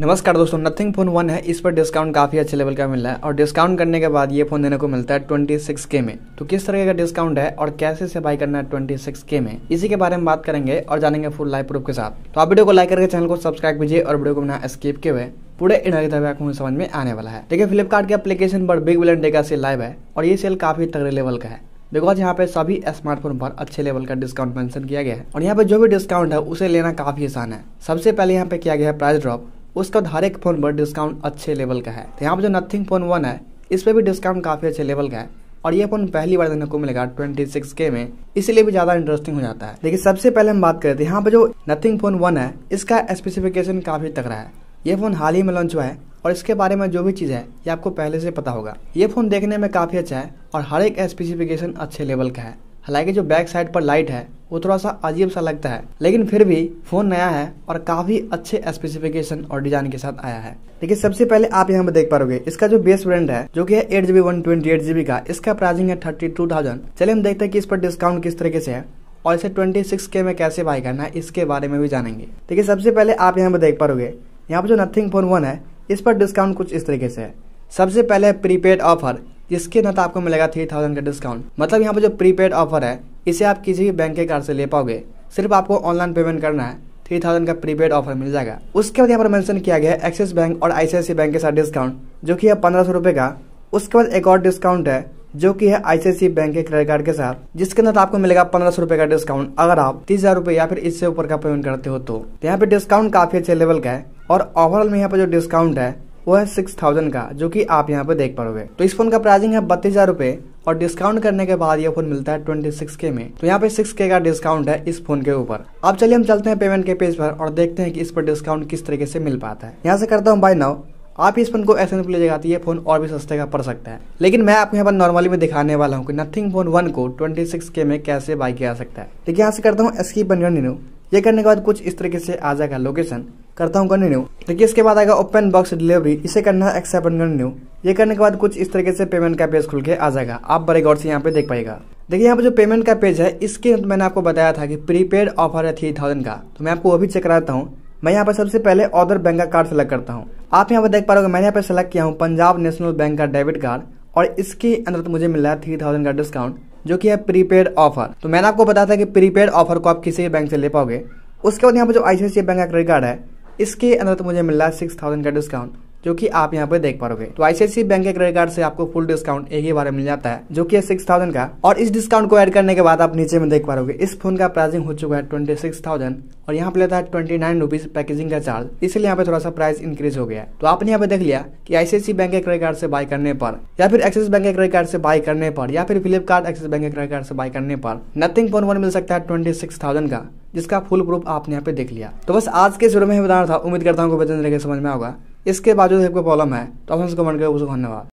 नमस्कार दोस्तों nothing phone one है इस पर डिस्काउंट काफ़ी अच्छे लेवल का मिल रहा है और डिस्काउंट करने के बाद ये फ़ोन देने को मिलता है ट्वेंटी सिक्स के में तो किस तरह का डिस्काउंट है और कैसे से बाई करना है ट्वेंटी सिक्स के में इसी के बारे में बात करेंगे और जानेंगे फुल लाइव प्रूफ के साथ तो आप वीडियो को लाइक करके चैनल को सब्सक्राइब कीजिए और वीडियो को बिना स्किप के हुए पूरे इनागता आपको समझ में आने वाला है देखिए फ्लिपकार्ट के एप्लीकेशन पर बिग बिलियन डे का सेल लाइव है और ये सेल काफ़ी तगड़े लेवल का है बिकॉज यहाँ पे सभी स्मार्टफोन पर अच्छे लेवल का डिस्काउंट मेंशन किया गया है और यहाँ पे जो भी डिस्काउंट है उसे लेना काफी आसान है सबसे पहले यहाँ पे किया गया है प्राइस ड्रॉप उसका हर एक फ़ोन पर डिस्काउंट अच्छे लेवल का है तो यहाँ पर जो नथिंग फ़ोन वन है इस पर भी डिस्काउंट काफ़ी अच्छे लेवल का है और ये फ़ोन पहली बार देखने को मिलेगा सिक्स के में इसलिए भी ज़्यादा इंटरेस्टिंग हो जाता है लेकिन सबसे पहले हम बात करें तो यहाँ पर जो नथिंग फ़ोन वन है इसका स्पेसिफिकेशन काफ़ी तगड़ा है ये फ़ोन हाल ही में लॉन्च हुआ है और इसके बारे में जो भी चीज़ है ये आपको पहले से पता होगा ये फ़ोन देखने में काफ़ी अच्छा है और हर एक स्पेसिफिकेशन अच्छे लेवल का है हालांकि जो बैक साइड पर लाइट है वो थोड़ा सा अजीब सा लगता है लेकिन फिर भी फोन नया है और काफी अच्छे स्पेसिफिकेशन और डिजाइन के साथ आया है देखिए सबसे पहले आप यहाँ पे देख पाओगे इसका जो बेस ब्रांड है जो कि है eight GB one twenty eight GB का इसका प्राइसिंग है थर्टी टू थाउजेंड चलिए हम देखते हैं कि इस पर डिस्काउंट किस तरीके से है और इसे ट्वेंटी सिक्स के में कैसे बाय करना है इसके बारे में भी जानेंगे देखिए सबसे पहले आप यहाँ पे देख पाओगे यहाँ पे जो नथिंग फोन वन है इस पर डिस्काउंट कुछ इस तरीके से है सबसे पहले प्रीपेड ऑफर इसके अंदर तो आपको मिलेगा थ्री थाउजेंड का डिस्काउंट मतलब यहाँ पर जो प्रीपेड ऑफर है इसे आप किसी भी बैंक के कार्ड से ले पाओगे सिर्फ आपको ऑनलाइन पेमेंट करना है थ्री थाउजेंड का प्रीपेड ऑफर मिल जाएगा उसके बाद यहाँ पर मैंशन किया गया है एक्सिस बैंक और आईसीआईसी बैंक के साथ डिस्काउंट जो कि है पंद्रह सौ रुपये का उसके बाद एक और डिस्काउंट है जो कि है आईसीआईसी बैंक के क्रेडिट कार्ड के साथ जिसके अंदर तो आपको मिलेगा पंद्रह सौ रुपए का डिस्काउंट अगर आप तीस हजार रुपए या फिर इससे ऊपर का पेमेंट करते हो तो, तो यहाँ पे डिस्काउंट काफी अच्छे लेवल का है और ओवरऑल में यहाँ पे जो डिस्काउंट है वो है सिक्स थाउजेंड का जो कि आप यहाँ पे देख पाओगे तो इस फोन का प्राइसिंग है बत्तीस हजार रुपए और डिस्काउंट करने के बाद ये फोन मिलता है ट्वेंटी सिक्स के में तो यहाँ पे सिक्स के का डिस्काउंट है इस फोन के ऊपर अब चलिए हम चलते हैं पेमेंट के पेज पर और देखते हैं कि इस पर डिस्काउंट किस तरीके से मिल पाता है यहाँ से करता हूँ बाई नाउ आप इस फोन को ऐसे नहीं लीजिएगा तो ये फोन और भी सस्ते का पड़ सकता है लेकिन मैं आपको यहाँ पर नॉर्मली में दिखाने वाला हूँ कि नथिंग फोन वन को ट्वेंटी सिक्स के में कैसे बाई किया जा सकता है लेकिन यहाँ से करता हूँ एसकी बन ये करने के बाद कुछ इस तरीके से आ जाएगा लोकेशन करता हूँ कंटिन्यू देखिए इसके बाद आएगा ओपन बॉक्स डिलीवरी इसे करना है एक्सेप्ट कंटिन्यू ये करने के बाद कुछ इस तरीके से पेमेंट का पेज खुल के आ जाएगा आप बड़े गौर से यहाँ पे देख पाएगा देखिए यहाँ पे जो पेमेंट का पेज है इसके मैंने आपको बताया था कि प्रीपेड ऑफर है थ्री थाउजेंड का तो मैं आपको वो भी चेक कराता हूँ मैं यहाँ पर सबसे पहले ऑदर बैंक का कार्ड सेलेक्ट करता हूँ आप यहाँ पर देख पा रहे हो मैंने यहाँ पर सेलेक्ट किया हूँ पंजाब नेशनल बैंक का डेबिट कार्ड और इसके अंदर मुझे मिला है थ्री थाउजेंड का डिस्काउंट जो कि है प्रीपेड ऑफर तो मैंने आपको बताया था कि प्रीपेड ऑफर को आप किसी भी बैंक से ले पाओगे उसके बाद यहाँ पर जो आई बैंक का क्रेडिट कार्ड है इसके अंदर तो मुझे मिल रहा है सिक्स थाउजेंड का डिस्काउंट जो कि आप यहाँ पे देख पाओगे तो आईसीआईसी बैंक के क्रेडिट कार्ड से आपको फुल डिस्काउंट एक ही बार मिल जाता है जो कि सिक्स थाउजेंड का और इस डिस्काउंट को ऐड करने के बाद आप नीचे में देख पाओगे इस फोन का प्राइसिंग हो चुका है ट्वेंटी सिक्स थाउजेंड और यहाँ पे लेता है ट्वेंटी नाइन रुपीज पैकेजिंग का चार्ज इसलिए यहाँ पे थोड़ा सा प्राइस इंक्रीज हो गया तो आपने यहाँ पे देख लिया की आईसीआईसी बैंक के क्रेडिट कार्ड से बाय करने पर या फिर एक्सिस बैंक के क्रेडिट कार्ड से बाय करने पर या फिर फ्लिपकार्ट एक्सिस बैंक के क्रेडिट कार्ड से बाय करने पर नथिंग फोन वन मिल सकता है ट्वेंटी सिक्स थाउजेंड का जिसका फुल प्रूफ आपने यहाँ पे देख लिया तो बस आज के शुरू में ही बताना था उम्मीद करता हूँ समझ में होगा इसके बावजूद आपका प्रॉब्लम है तो आप हमसे कमेंट करके उसको धन्यवाद